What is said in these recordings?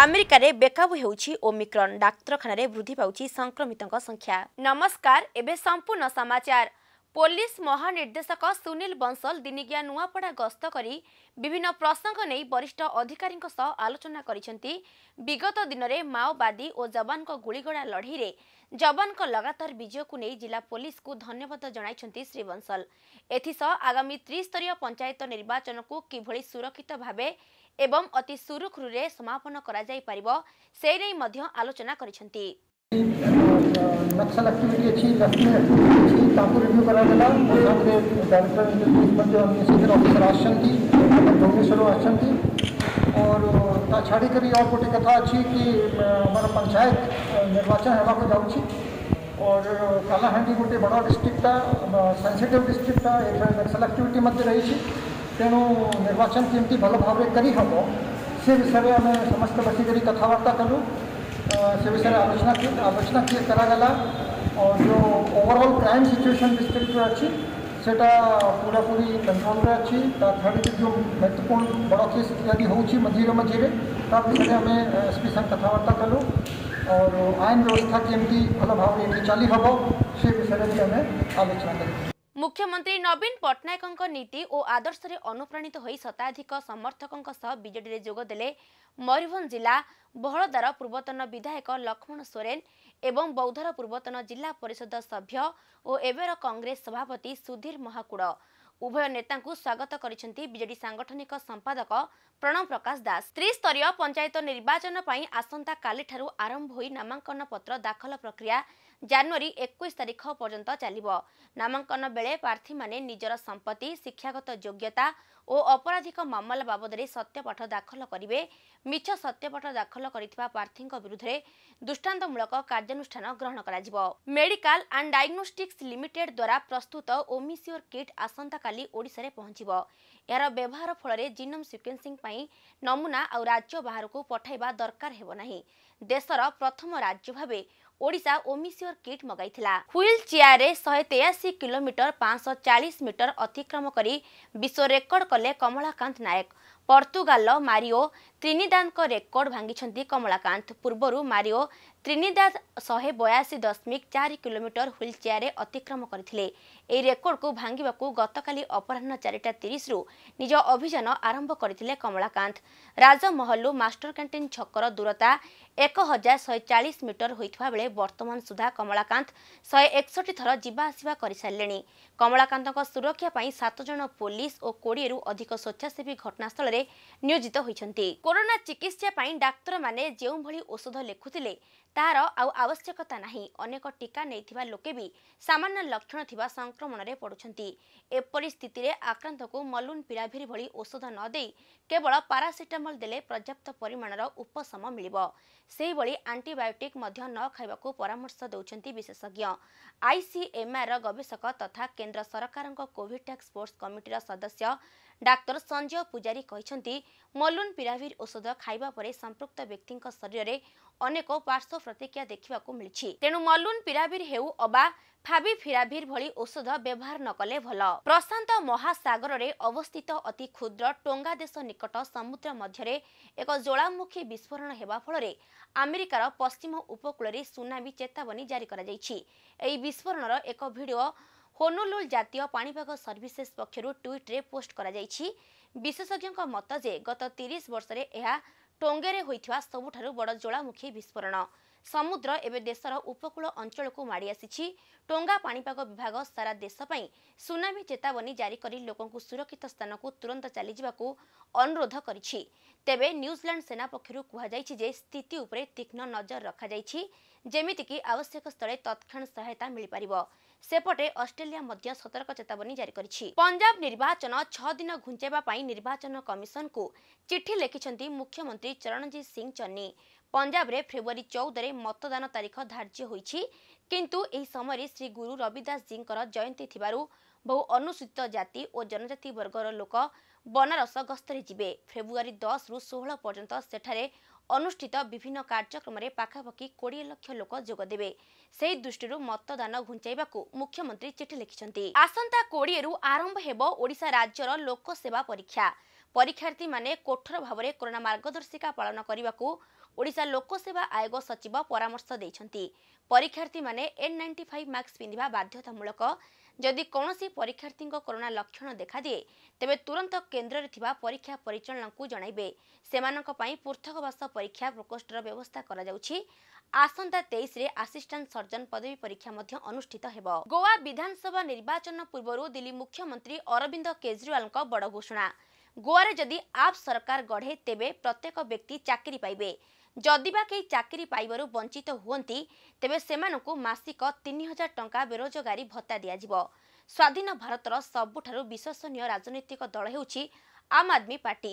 ଆମେରିକାରେ ବେକାବୁ ହେଉଛି ଓମିକ୍ରନ୍ ଡାକ୍ତରଖାନାରେ ବୃଦ୍ଧି ପାଉଛି ସଂକ୍ରମିତଙ୍କ ସଂଖ୍ୟା ନମସ୍କାର ଏବେ ସମ୍ପୂର୍ଣ୍ଣ ସମାଚାର ପୋଲିସ ମହାନିର୍ଦ୍ଦେଶକ ସୁନୀଲ ବଂଶଲ ଦିନିକିଆ ନୂଆପଡ଼ା ଗସ୍ତ କରି ବିଭିନ୍ନ ପ୍ରସଙ୍ଗ ନେଇ ବରିଷ୍ଠ ଅଧିକାରୀଙ୍କ ସହ ଆଲୋଚନା କରିଛନ୍ତି ବିଗତ ଦିନରେ ମାଓବାଦୀ ଓ ଯବାନଙ୍କ ଗୁଳିଗୋଳା ଲଢ଼େଇରେ ଯବାନଙ୍କ ଲଗାତାର ବିଜୟକୁ ନେଇ ଜିଲ୍ଲା ପୋଲିସକୁ ଧନ୍ୟବାଦ ଜଣାଇଛନ୍ତି ଶ୍ରୀ ବଂଶଲ ଏଥିସହ ଆଗାମୀ ତ୍ରିସ୍ତରୀୟ ପଞ୍ଚାୟତ ନିର୍ବାଚନକୁ କିଭଳି ସୁରକ୍ଷିତ ଭାବେ ଏବଂ ଅତି ସୁରୁଖୁରୁରେ ସମାପନ କରାଯାଇପାରିବ ସେ ନେଇ ମଧ୍ୟ ଆଲୋଚନା କରିଛନ୍ତି ନକ୍ସଲ ଆକ୍ଟିଭିଟି ଅଛି ଅଛି ତାକୁ ରିଭ୍ୟୁ କରାଗଲା ମୋ ସାଙ୍ଗରେ ଡାଇରେକ୍ଟର ମଧ୍ୟ ଅନ୍ୟ ସିନିୟର ଅଫିସର ଆସିଛନ୍ତି ଭୁବନେଶ୍ୱରରୁ ଆସିଛନ୍ତି और ता छाड़ी और गोटे कथा अच्छी कि आम पंचायत निर्वाचन होगा जाऊँगी और कालाहांडी गोटे बड़ डिस्ट्रिक्टा सेनसीटिव डिस्ट्रिक्टा एथर नक्सल आक्टिविटी रही तेणु निर्वाचन केमती भल भाव करहब से विषय में आम समस्त बस कथबार्ता कलु से विषय में आलोचना आलोचना किए कर और जो ओवरऑल क्राइम सिचुएशन डिस्ट्रिक्ट अच्छी से पूरा पूरी कंट्रोल में अच्छी ताकि जो महत्वपूर्ण बड़ केस इत्यादि होझीरे मझीरे विषय में आम एस पी संग कथबार्ता कलु और आईन व्यवस्था केमती भल भाव चली हम से विषय में भी आम आलोचना करूँ ମୁଖ୍ୟମନ୍ତ୍ରୀ ନବୀନ ପଟ୍ଟନାୟକଙ୍କ ନୀତି ଓ ଆଦର୍ଶରେ ଅନୁପ୍ରାଣିତ ହୋଇ ଶତାଧିକ ସମର୍ଥକଙ୍କ ସହ ବିଜେଡ଼ିରେ ଯୋଗ ଦେଲେ ମୟୂରଭଞ୍ଜ ଜିଲ୍ଲା ବହଳଦାର ପୂର୍ବତନ ବିଧାୟକ ଲକ୍ଷ୍ମଣ ସୋରେନ ଏବଂ ବୌଦ୍ଧର ପୂର୍ବତନ ଜିଲ୍ଲା ପରିଷଦ ସଭ୍ୟ ଓ ଏବେର କଂଗ୍ରେସ ସଭାପତି ସୁଧୀର ମହାକୁଡ଼ ଉଭୟ ନେତାଙ୍କୁ ସ୍ୱାଗତ କରିଛନ୍ତି ବିଜେଡି ସାଂଗଠନିକ ସମ୍ପାଦକ ପ୍ରଣବ ପ୍ରକାଶ ଦାସ ତ୍ରିସ୍ତରୀୟ ପଞ୍ଚାୟତ ନିର୍ବାଚନ ପାଇଁ ଆସନ୍ତାକାଲିଠାରୁ ଆରମ୍ଭ ହୋଇ ନାମାଙ୍କନ ପତ୍ର ଦାଖଲ ପ୍ରକ୍ରିୟା ଜାନୁଆରୀ ଏକୋଇଶ ତାରିଖ ପର୍ଯ୍ୟନ୍ତ ଚାଲିବ ନାମାଙ୍କନ ବେଳେ ପ୍ରାର୍ଥୀମାନେ ନିଜର ସମ୍ପତ୍ତି ଶିକ୍ଷାଗତ ଯୋଗ୍ୟତା ଓ ଅପରାଧିକ ମାମଲା ବାବଦରେ ସତ୍ୟପାଠ ଦାଖଲ କରିବେ ମିଛ ସତ୍ୟପାଠ ଦାଖଲ କରିଥିବା ପ୍ରାର୍ଥୀଙ୍କ ବିରୁଦ୍ଧରେ ଦୃଷ୍ଟାନ୍ତମୂଳକ କାର୍ଯ୍ୟାନୁଷ୍ଠାନ ଗ୍ରହଣ କରାଯିବ ମେଡିକାଲ ଆଣ୍ଡ ଡାଇଗ୍ନୋଷ୍ଟିକ୍ସ ଲିମିଟେଡ୍ ଦ୍ୱାରା ପ୍ରସ୍ତୁତ ଓମିସିଓର କିଟ୍ ଆସନ୍ତାକାଲି ଓଡ଼ିଶାରେ ପହଞ୍ଚିବ ଏହାର ବ୍ୟବହାର ଫଳରେ ଜିନୋମ୍ ସିକ୍ୱେନ୍ସିଂ ପାଇଁ ନମୁନା ଆଉ ରାଜ୍ୟ ବାହାରକୁ ପଠାଇବା ଦରକାର ହେବ ନାହିଁ ଦେଶର ପ୍ରଥମ ରାଜ୍ୟ ଭାବେ ओडिसा ओमिषियर किट मगाइथिला व्हीलचेयर रे 183 किलोमिटर 540 मिटर अतिक्रम करी विश्व रेकर्ड कल्ले कमलाकांत नायक पुर्तगाललो मारियो ତ୍ରିନିଦାଦଙ୍କ ରେକର୍ଡ ଭାଙ୍ଗିଛନ୍ତି କମଳାକାନ୍ତ ପୂର୍ବରୁ ମାରିଓ ତ୍ରିନିଦାଦ ଶହେ ବୟାଅଶୀ ଦଶମିକ ଚାରି କିଲୋମିଟର ହ୍ୱିଲ୍ ଚେୟାରରେ ଅତିକ୍ରମ କରିଥିଲେ ଏହି ରେକର୍ଡକୁ ଭାଙ୍ଗିବାକୁ ଗତକାଲି ଅପରାହ୍ନ ଚାରିଟା ତିରିଶରୁ ନିଜ ଅଭିଯାନ ଆରମ୍ଭ କରିଥିଲେ କମଳାକାନ୍ତ ରାଜମହଲରୁ ମାଷ୍ଟର କ୍ୟାଣ୍ଟିନ୍ ଛକର ଦୂରତା ଏକ ହଜାର ଶହେ ଚାଳିଶ ମିଟର ହୋଇଥିବା ବେଳେ ବର୍ତ୍ତମାନ ସୁଦ୍ଧା କମଳାକାନ୍ତ ଶହେ ଏକଷଠି ଥର ଯିବା ଆସିବା କରିସାରିଲେଣି କମଳାକାନ୍ତଙ୍କ ସୁରକ୍ଷା ପାଇଁ ସାତ ଜଣ ପୋଲିସ ଓ କୋଡ଼ିଏରୁ ଅଧିକ ସ୍ୱେଚ୍ଛାସେବୀ ଘଟଣାସ୍ଥଳରେ ନିୟୋଜିତ ହୋଇଛନ୍ତି କରୋନା ଚିକିତ୍ସା ପାଇଁ ଡାକ୍ତରମାନେ ଯେଉଁଭଳି ଔଷଧ ଲେଖୁଥିଲେ ତାହାର ଆଉ ଆବଶ୍ୟକତା ନାହିଁ ଅନେକ ଟିକା ନେଇଥିବା ଲୋକେ ବି ସାମାନ୍ୟ ଲକ୍ଷଣ ଥିବା ସଂକ୍ରମଣରେ ପଡ଼ୁଛନ୍ତି ଏପରି ସ୍ଥିତିରେ ଆକ୍ରାନ୍ତକୁ ମଲୁନ୍ ପିରାଭିର ଭଳି ଔଷଧ ନ ଦେଇ କେବଳ ପାରାସିଟାମଲ୍ ଦେଲେ ପର୍ଯ୍ୟାପ୍ତ ପରିମାଣର ଉପଶମ ମିଳିବ ସେହିଭଳି ଆଣ୍ଟିବାୟୋଟିକ୍ ମଧ୍ୟ ନ ଖାଇବାକୁ ପରାମର୍ଶ ଦେଉଛନ୍ତି ବିଶେଷଜ୍ଞ ଆଇସିଏମ୍ଆର୍ର ଗବେଷକ ତଥା କେନ୍ଦ୍ର ସରକାରଙ୍କ କୋଭିଡ୍ ଟାକ୍ସ ଫୋର୍ସ କମିଟିର ସଦସ୍ୟ डाक्टर सञ्जय पूजा मलुन पिराभिर औषध खा सम्पृक्त व्यक्तिको शरीर पर्श्व मलुन पिराभिर हे अब फिराभिर भवहार नक प्रशांत महासगर अवस्थित अति क्षुद्र देश निकट समुद्र मध्यमुखी विस्फोरमे पश्चिम उपकूल सुनामी चेतावनी जारी विस्फोर एक भिडियो ହୋନୋଲୁଲ ଜାତୀୟ ପାଣିପାଗ ସର୍ଭିସେସ୍ ପକ୍ଷରୁ ଟ୍ୱିଟ୍ରେ ପୋଷ୍ଟ କରାଯାଇଛି ବିଶେଷଜ୍ଞଙ୍କ ମତ ଯେ ଗତ ତିରିଶ ବର୍ଷରେ ଏହା ଟୋଙ୍ଗେରେ ହୋଇଥିବା ସବୁଠାରୁ ବଡ଼ ଜ୍ୱାଳାମୁଖୀ ବିସ୍ଫୋରଣ ସମୁଦ୍ର ଏବେ ଦେଶର ଉପକୂଳ ଅଞ୍ଚଳକୁ ମାଡ଼ି ଆସିଛି ଟୋଙ୍ଗା ପାଣିପାଗ ବିଭାଗ ସାରା ଦେଶ ପାଇଁ ସୁନାମି ଚେତାବନୀ ଜାରି କରି ଲୋକଙ୍କୁ ସୁରକ୍ଷିତ ସ୍ଥାନକୁ ତୁରନ୍ତ ଚାଲିଯିବାକୁ ଅନୁରୋଧ କରିଛି ତେବେ ନ୍ୟୁଜିଲାଣ୍ଡ ସେନା ପକ୍ଷରୁ କୁହାଯାଇଛି ଯେ ସ୍ଥିତି ଉପରେ ତୀକ୍ଷ୍ଣ ନଜର ରଖାଯାଇଛି ଯେମିତିକି ଆବଶ୍ୟକ ସ୍ଥଳେ ତତ୍କ୍ଷଣ ସହାୟତା ମିଳିପାରିବ ସେପଟେ ଅଷ୍ଟ୍ରେଲିଆ ମଧ୍ୟ ସତର୍କ ଚେତାବନୀ ଜାରି କରିଛି ପଞ୍ଜାବ ନିର୍ବାଚନ ଛଅ ଦିନ ଘୁଞ୍ଚାଇବା ପାଇଁ ନିର୍ବାଚନ କମିଶନକୁ ଚିଠି ଲେଖିଛନ୍ତି ମୁଖ୍ୟମନ୍ତ୍ରୀ ଚରଣଜିତ ସିଂ ଚନ୍ନି ପଞ୍ଜାବରେ ଫେବୃଆରୀ ଚଉଦରେ ମତଦାନ ତାରିଖ ଧାର୍ଯ୍ୟ ହୋଇଛି କିନ୍ତୁ ଏହି ସମୟରେ ଶ୍ରୀ ଗୁରୁ ରବିଦାସ ଜୀଙ୍କର ଜୟନ୍ତୀ ଥିବାରୁ ବହୁ ଅନୁସୂଚିତ ଜାତି ଓ ଜନଜାତି ବର୍ଗର ଲୋକ ବନାରସ ଗସ୍ତରେ ଯିବେ ଫେବୃଆରୀ ଦଶରୁ ଷୋହଳ ପର୍ଯ୍ୟନ୍ତ ସେଠାରେ ଅନୁଷ୍ଠିତ ବିଭିନ୍ନ କାର୍ଯ୍ୟକ୍ରମରେ ପାଖାପାଖି କୋଡ଼ିଏ ଲକ୍ଷ ଲୋକ ଯୋଗଦେବେ ସେହି ଦୃଷ୍ଟିରୁ ମତଦାନ ଘୁଞ୍ଚାଇବାକୁ ମୁଖ୍ୟମନ୍ତ୍ରୀ ଚିଠି ଲେଖିଛନ୍ତି ଆସନ୍ତା କୋଡ଼ିଏରୁ ଆରମ୍ଭ ହେବ ଓଡ଼ିଶା ରାଜ୍ୟର ଲୋକସେବା ପରୀକ୍ଷା ପରୀକ୍ଷାର୍ଥୀମାନେ କୋଠର ଭାବରେ କରୋନା ମାର୍ଗଦର୍ଶିକା ପାଳନ କରିବାକୁ ଓଡ଼ିଶା ଲୋକସେବା ଆୟୋଗ ସଚିବ ପରାମର୍ଶ ଦେଇଛନ୍ତି ପରୀକ୍ଷାର୍ଥୀମାନେ ଏନ୍ ନାଇଣ୍ଟି ଫାଇଭ୍ ମାସ୍କ ପିନ୍ଧିବା ବାଧ୍ୟତାମୂଳକ ଯଦି କୌଣସି ପରୀକ୍ଷାର୍ଥୀଙ୍କ କରୋନା ଲକ୍ଷଣ ଦେଖାଦିଏ ତେବେ ତୁରନ୍ତ କେନ୍ଦ୍ରରେ ଥିବା ପରୀକ୍ଷା ପରିଚାଳନାଙ୍କୁ ଜଣାଇବେ ସେମାନଙ୍କ ପାଇଁ ପୃଥକବାସ ପରୀକ୍ଷା ପ୍ରକୋଷ୍ଠର ବ୍ୟବସ୍ଥା କରାଯାଉଛି ଆସନ୍ତା ତେଇଶରେ ଆସିଷ୍ଟାଣ୍ଟ ସର୍ଜନ ପଦବୀ ପରୀକ୍ଷା ମଧ୍ୟ ଅନୁଷ୍ଠିତ ହେବ ଗୋଆ ବିଧାନସଭା ନିର୍ବାଚନ ପୂର୍ବରୁ ଦିଲ୍ଲୀ ମୁଖ୍ୟମନ୍ତ୍ରୀ ଅରବିନ୍ଦ କେଜରିୱାଲଙ୍କ ବଡ଼ ଘୋଷଣା ଗୋଆରେ ଯଦି ଆପ୍ ସରକାର ଗଢ଼େ ତେବେ ପ୍ରତ୍ୟେକ ବ୍ୟକ୍ତି ଚାକିରି ପାଇବେ ଯଦିବା କେହି ଚାକିରି ପାଇବାରୁ ବଞ୍ଚିତ ହୁଅନ୍ତି ତେବେ ସେମାନଙ୍କୁ ମାସିକ ତିନି ହଜାର ଟଙ୍କା ବେରୋଜଗାରୀ ଭତ୍ତା ଦିଆଯିବ ସ୍ୱାଧୀନ ଭାରତର ସବୁଠାରୁ ବିଶ୍ୱସନୀୟ ରାଜନୈତିକ ଦଳ ହେଉଛି ଆମ୍ ଆଦମୀ ପାର୍ଟି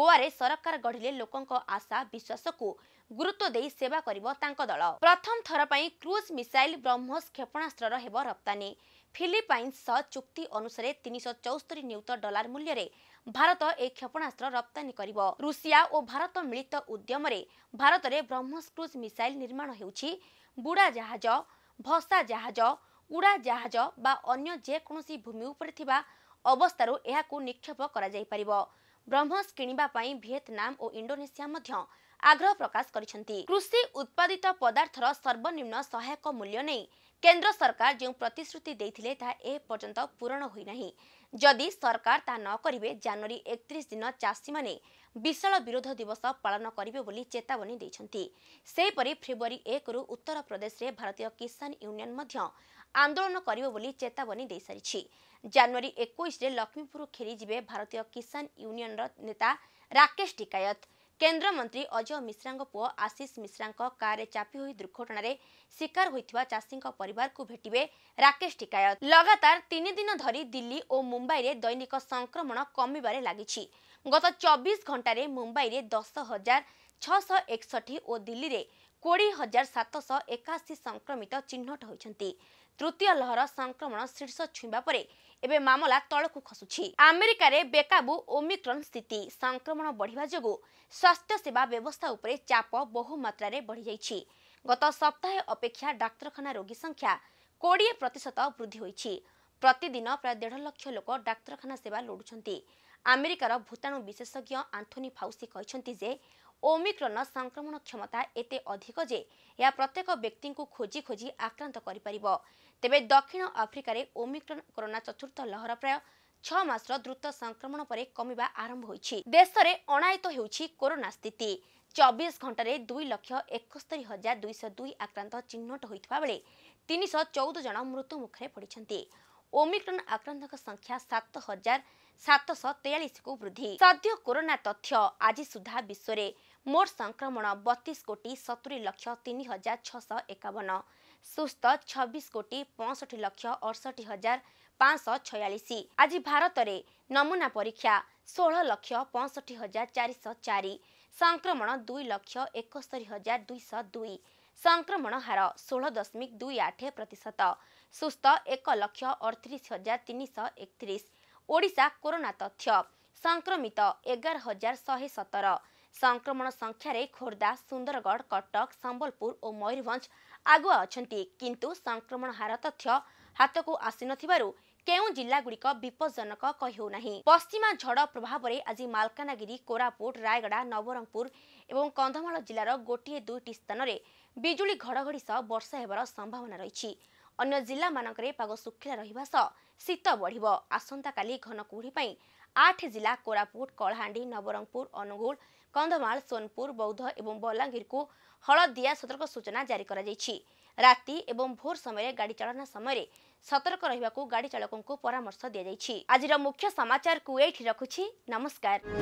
ଗୋଆରେ ସରକାର ଗଢ଼ିଲେ ଲୋକଙ୍କ ଆଶା ବିଶ୍ୱାସକୁ ଗୁରୁତ୍ୱ ଦେଇ ସେବା କରିବ ତାଙ୍କ ଦଳ ପ୍ରଥମ ଥର ପାଇଁ କ୍ରୁଜ୍ ମିସାଇଲ୍ ବ୍ରହ୍ମୋସ୍ କ୍ଷେପଣାସ୍ତ୍ରର ହେବ ରପ୍ତାନୀ फिलिपिन्स सह चुक्ति अनुसार तिन सय चौस्तरी नियुक्त डलार मूल्य भारत एक क्षेपणास्त्र रप्ती कसिया भारत मिल उद्यमत मिसाइल निर्माण बुडा जहाज भसा जहाज जहाज बा अन्य कोनोसी भूमि उप अवस्था निकेपार ब्रह्मोस ओ भिएतनाम ओणोनेसिया आग्रह प्रकाश कृषि उत्पादित पदारथ सर्वनिम्न सहायक मूल्य नै କେନ୍ଦ୍ର ସରକାର ଯେଉଁ ପ୍ରତିଶ୍ରୁତି ଦେଇଥିଲେ ତାହା ଏପର୍ଯ୍ୟନ୍ତ ପୂରଣ ହୋଇନାହିଁ ଯଦି ସରକାର ତାହା ନ କରିବେ ଜାନୁଆରୀ ଏକତିରିଶ ଦିନ ଚାଷୀମାନେ ବିଶାଳ ବିରୋଧ ଦିବସ ପାଳନ କରିବେ ବୋଲି ଚେତାବନୀ ଦେଇଛନ୍ତି ସେହିପରି ଫେବୃଆରୀ ଏକରୁ ଉତ୍ତରପ୍ରଦେଶରେ ଭାରତୀୟ କିଷାନ ୟୁନିୟନ୍ ମଧ୍ୟ ଆନ୍ଦୋଳନ କରିବ ବୋଲି ଚେତାବନୀ ଦେଇସାରିଛି ଜାନୁଆରୀ ଏକୋଇଶରେ ଲକ୍ଷ୍ମୀପୁର ଖେଳିଯିବେ ଭାରତୀୟ କିଷାନ ୟୁନିୟନ୍ର ନେତା ରାକେଶ ଟିକାୟତ୍ କେନ୍ଦ୍ରମନ୍ତ୍ରୀ ଅଜୟ ମିଶ୍ରାଙ୍କ ପୁଅ ଆଶିଷ ମିଶ୍ରାଙ୍କ କାର୍ରେ ଚାପି ହୋଇ ଦୁର୍ଘଟଣାରେ ଶିକାର ହୋଇଥିବା ଚାଷୀଙ୍କ ପରିବାରକୁ ଭେଟିବେ ରାକେଶ ଟିକାୟତ ଲଗାତାର ତିନି ଦିନ ଧରି ଦିଲ୍ଲୀ ଓ ମୁମ୍ବାଇରେ ଦୈନିକ ସଂକ୍ରମଣ କମିବାରେ ଲାଗିଛି ଗତ ଚବିଶ ଘଣ୍ଟାରେ ମୁମ୍ବାଇରେ ଦଶ ହଜାର ଛଅଶହ ଏକଷଠି ଓ ଦିଲ୍ଲୀରେ କୋଡ଼ିଏ ହଜାର ସାତଶହ ଏକାଅଶୀ ସଂକ୍ରମିତ ଚିହ୍ନଟ ହୋଇଛନ୍ତି ତୃତୀୟ ଲହର ସଂକ୍ରମଣ ଶୀର୍ଷ ଛୁଇଁବା ପରେ ଏବେ ମାମଲା ତଳକୁ ଖସୁଛି ଆମେରିକାରେ ବେକାବୁ ଓମିକ୍ରନ୍ ସ୍ଥିତି ସଂକ୍ରମଣ ବଢ଼ିବା ଯୋଗୁଁ ସ୍ୱାସ୍ଥ୍ୟ ସେବା ବ୍ୟବସ୍ଥା ଉପରେ ଚାପ ବହୁମାତ୍ରାରେ ବଢ଼ିଯାଇଛି ଗତ ସପ୍ତାହେ ଅପେକ୍ଷା ଡାକ୍ତରଖାନା ରୋଗୀ ସଂଖ୍ୟା କୋଡ଼ିଏ ପ୍ରତିଶତ ବୃଦ୍ଧି ହୋଇଛି ପ୍ରତିଦିନ ପ୍ରାୟ ଦେଢ଼ ଲକ୍ଷ ଲୋକ ଡାକ୍ତରଖାନା ସେବା ଲୋଡ଼ୁଛନ୍ତି ଆମେରିକାର ଭୂତାଣୁ ବିଶେଷଜ୍ଞ ଆନ୍ଥୋନି ଫାଉସି କହିଛନ୍ତି ଯେ ଓମିକ୍ରନ୍ର ସଂକ୍ରମଣ କ୍ଷମତା ଏତେ ଅଧିକ ଯେ ଏହା ପ୍ରତ୍ୟେକ ବ୍ୟକ୍ତିଙ୍କୁ ଖୋଜି ଖୋଜି ଆକ୍ରାନ୍ତ କରିପାରିବ ତେବେ ଦକ୍ଷିଣ ଆଫ୍ରିକାରେ ଓମିକ୍ରନ୍ କରୋନା ଚତୁର୍ଥ ଲହର ପ୍ରାୟ ଛଅ ମାସର ଦ୍ରୁତ ସଂକ୍ରମଣ ପରେ କମିବା ଆରମ୍ଭ ହୋଇଛି ଦେଶରେ ଅଣାୟତ ହେଉଛି କରୋନା ସ୍ଥିତି ଚବିଶ ଘଣ୍ଟାରେ ଦୁଇ ଲକ୍ଷ ଏକସ୍ତରି ହଜାର ଦୁଇଶହ ଦୁଇ ଆକ୍ରାନ୍ତ ଚିହ୍ନଟ ହୋଇଥିବା ବେଳେ ତିନିଶହ ଚଉଦ ଜଣ ମୃତ୍ୟୁ ମୁଖରେ ପଡ଼ିଛନ୍ତି ଓମିକ୍ରନ୍ ଆକ୍ରାନ୍ତଙ୍କ ସଂଖ୍ୟା ସାତ ହଜାର ସାତଶହ ତେୟାଳିଶକୁ ବୃଦ୍ଧି ସଦ୍ୟ କରୋନା ତଥ୍ୟ ଆଜି ସୁଦ୍ଧା ବିଶ୍ୱରେ मोट संक्रमण बत्तिस कोटी सतुरी लक्ष हजार छवन सुस्थ कोटी पँसठी लक्ष अठसी हजार पाँचश छयालिस आज भारतले नमुना परीक्षा 16 लक्ष पठी हजार चारि संक्रमण दुई लक्ष एकस्तरी हजार दुईश दुई संक्रमण हार ष दशमिक दुई आठ प्रतिशत सुस्थ एक लक्ष अठतिस हजार तिनश एकतिस ओडा कोरोना तथ्य संक्रमित एघार हजार ସଂକ୍ରମଣ ସଂଖ୍ୟାରେ ଖୋର୍ଦ୍ଧା ସୁନ୍ଦରଗଡ଼ କଟକ ସମ୍ବଲପୁର ଓ ମୟୂରଭଞ୍ଜ ଆଗୁଆ ଅଛନ୍ତି କିନ୍ତୁ ସଂକ୍ରମଣ ହାର ତଥ୍ୟ ହାତକୁ ଆସିନଥିବାରୁ କେଉଁ ଜିଲ୍ଲାଗୁଡ଼ିକ ବିପଦଜନକ କହେଉନାହିଁ ପଶ୍ଚିମା ଝଡ଼ ପ୍ରଭାବରେ ଆଜି ମାଲକାନଗିରି କୋରାପୁଟ ରାୟଗଡ଼ା ନବରଙ୍ଗପୁର ଏବଂ କନ୍ଧମାଳ ଜିଲ୍ଲାର ଗୋଟିଏ ଦୁଇଟି ସ୍ଥାନରେ ବିଜୁଳି ଘଡ଼ଘଡ଼ି ସହ ବର୍ଷା ହେବାର ସମ୍ଭାବନା ରହିଛି ଅନ୍ୟ ଜିଲ୍ଲାମାନଙ୍କରେ ପାଗ ଶୁଖିଲା ରହିବା ସହ ଶୀତ ବଢ଼ିବ ଆସନ୍ତାକାଲି ଘନ କୁହୁଡ଼ି ପାଇଁ आठ जिला कोरापुट कलाहां नवरंगपुर अनुगु कंधमाल सोनपुर बौद्ध एवं बलांगीर को हलदिया सतर्क सूचना जारी कर राति एवं भोर समय गाड़ी चाला समय सतर्क रहा गाड़ी चालकों परामर्श दी जाए आज मुख्य समाचार को ये रखुची नमस्कार